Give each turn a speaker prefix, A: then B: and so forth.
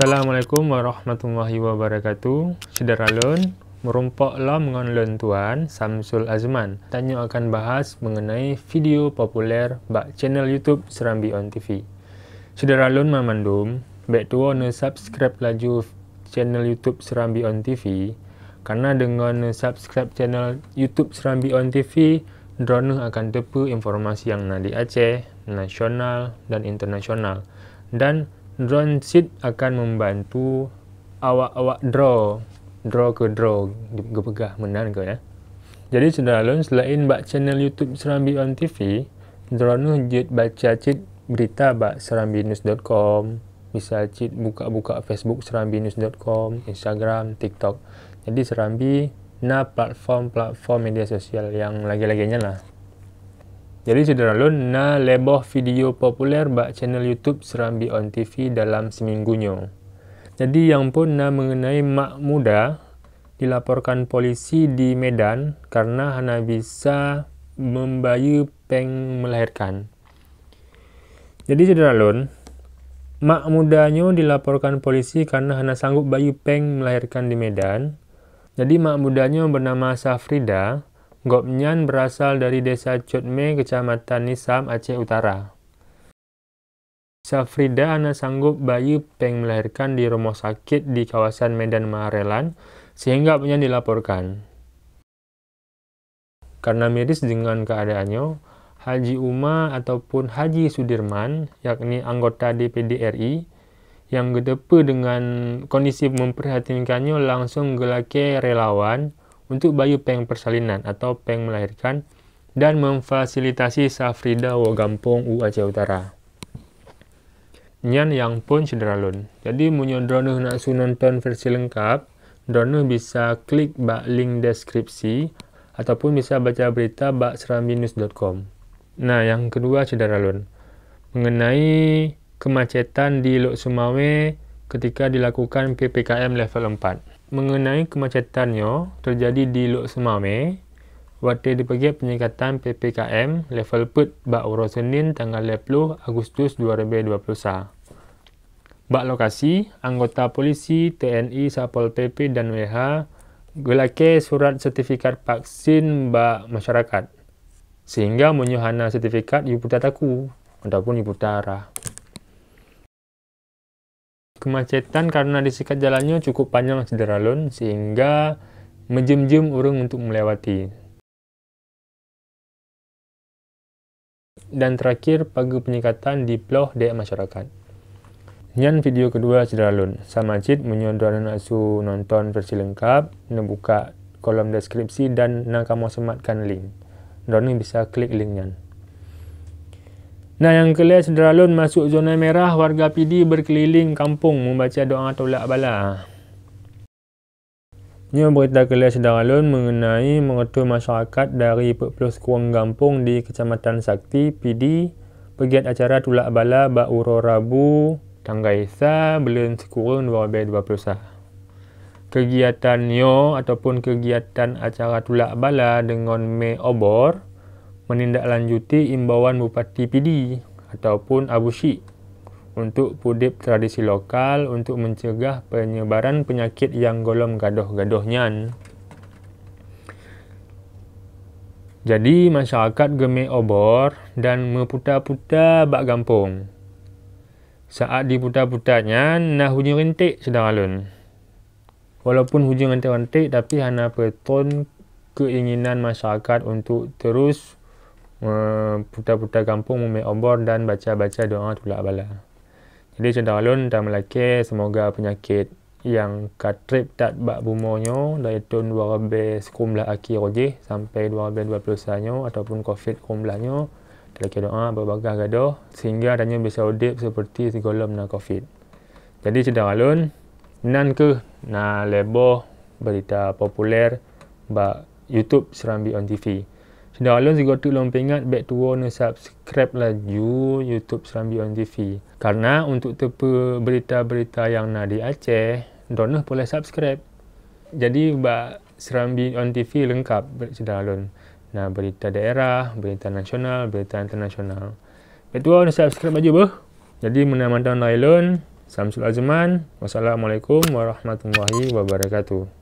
A: Assalamualaikum warahmatullahi wabarakatuh. Cedera lon, merompak lam ngon lon tuan Samsul Azman. Tanya akan bahas mengenai video populer bak channel YouTube Serambi On TV. Cedera lon mamandum, bek tua ne subscribe laju channel YouTube Serambi On TV. Karena dengan ne subscribe channel YouTube Serambi On TV, drone akan tepu informasi yang nadi Aceh, nasional dan internasional. Dan drone sheet akan membantu awak-awak draw draw ke draw gepegah menang ke eh. ya jadi sudah lalu selain bak channel youtube Serambi on TV drone tu jid baca cid berita bak serambinus.com bisa cid buka-buka facebook serambinus.com instagram tiktok jadi serambi na platform-platform media sosial yang lagi-laginya lah Jadi sederalun na leboh video populer bak channel YouTube Serambi On TV dalam seminggunya. Jadi yang pun na mengenai mak muda dilaporkan polisi di Medan karena hana bisa membayu peng melahirkan. Jadi sederalun, mak mudanya dilaporkan polisi karena hana sanggup bayu peng melahirkan di Medan. Jadi mak mudanya bernama Safrida Gopnyan berasal dari desa Chotme, kecamatan Nisam, Aceh Utara. Safrida anak sanggup bayi peng melahirkan di rumah sakit di kawasan Medan Marelan sehingga punya dilaporkan. Karena miris dengan keadaannya, Haji Uma ataupun Haji Sudirman, yakni anggota DPD RI, yang gedepe dengan kondisi memperhatikannya langsung gelake relawan untuk bayu peng persalinan atau peng melahirkan dan memfasilitasi Safrida Wogampung UAC Utara. Nyan yang pun sederalun. Jadi drone nak sunonton versi lengkap, droneu bisa klik bak link deskripsi ataupun bisa baca berita bak seraminus.com. Nah, yang kedua sederalun. Mengenai kemacetan di Lok Sumawe ketika dilakukan PPKM level 4. mengenai kemacetannya terjadi di Lok Semame, waktu dipergi penyekatan PPKM level put bak uro Senin tanggal 10 Agustus 2020 sah. Bak lokasi, anggota polisi, TNI, Sapol PP dan WH gelake surat sertifikat vaksin bak masyarakat. Sehingga menyuhana sertifikat ibu putar taku ataupun ibu putar arah kemacetan karena di sekat jalannya cukup panjang sedera sehingga menjem-jem orang untuk melewati. Dan terakhir, pagu penyekatan di Ploh Dek Masyarakat. Nyan video kedua sedera lon. Sama cid menyodoran nasu nonton versi lengkap, nembuka kolom deskripsi dan nak kamu sematkan link. Dan Dorang bisa klik link nyan. Nah yang kelas Deralun masuk zona merah, warga PD berkeliling kampung membaca doa tolak bala. Ini berita kelas Deralun mengenai mengetua masyarakat dari Perplus Kuang Kampung di Kecamatan Sakti, PD, pegiat acara tolak bala Bauro Rabu, Tangga Isa, Belen Sekurung 2021. Kegiatan Nyo ataupun kegiatan acara tolak bala dengan Me Obor, menindaklanjuti imbauan Bupati PD ataupun Abu Syik untuk pudip tradisi lokal untuk mencegah penyebaran penyakit yang golong gaduh-gaduhnya. Jadi masyarakat gemik obor dan meputa-puta bak gampung. Saat diputa-putanya, nah hujung rintik sedang alun. Walaupun hujung rintik-rintik tapi hanya peton keinginan masyarakat untuk terus Eh, putar-putar kampung memik obor dan baca-baca doa tulak bala. Jadi contoh alun dan melaki semoga penyakit yang katrip tak bak bumonyo dari tahun 2000 sekumlah aki rojih sampai 2020 sanyo ataupun covid kumlahnya telah doa berbagai gaduh sehingga adanya bisa odip seperti segolam na covid. Jadi cedera alun nan ke na lebo berita populer ba YouTube Serambi on TV. Dah lalu juga tu lom pengat back to warna subscribe laju YouTube Serambi on TV. Karena untuk tepe berita-berita yang nak di Aceh, donor boleh subscribe. Jadi bak Serambi on TV lengkap sudah lalu. Nah berita daerah, berita nasional, berita internasional. Back to warna subscribe aja boh. Jadi menamatkan tahun lalu, Samsul Azman. Wassalamualaikum warahmatullahi wabarakatuh.